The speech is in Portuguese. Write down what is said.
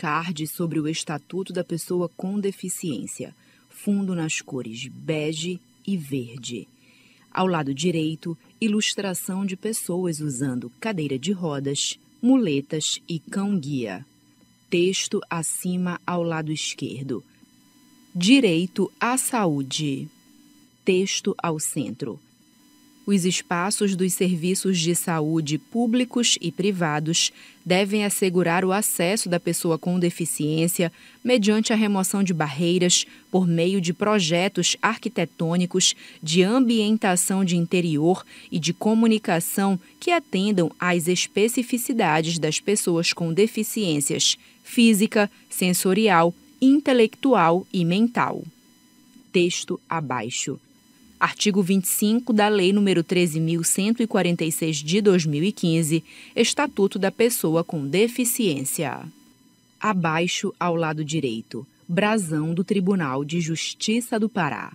CARD sobre o Estatuto da Pessoa com Deficiência, fundo nas cores bege e verde. Ao lado direito, ilustração de pessoas usando cadeira de rodas, muletas e cão-guia. Texto acima ao lado esquerdo. Direito à saúde. Texto ao centro os espaços dos serviços de saúde públicos e privados devem assegurar o acesso da pessoa com deficiência mediante a remoção de barreiras por meio de projetos arquitetônicos de ambientação de interior e de comunicação que atendam às especificidades das pessoas com deficiências física, sensorial, intelectual e mental. Texto abaixo. Artigo 25 da Lei nº 13.146 de 2015, Estatuto da Pessoa com Deficiência. Abaixo ao lado direito, brasão do Tribunal de Justiça do Pará.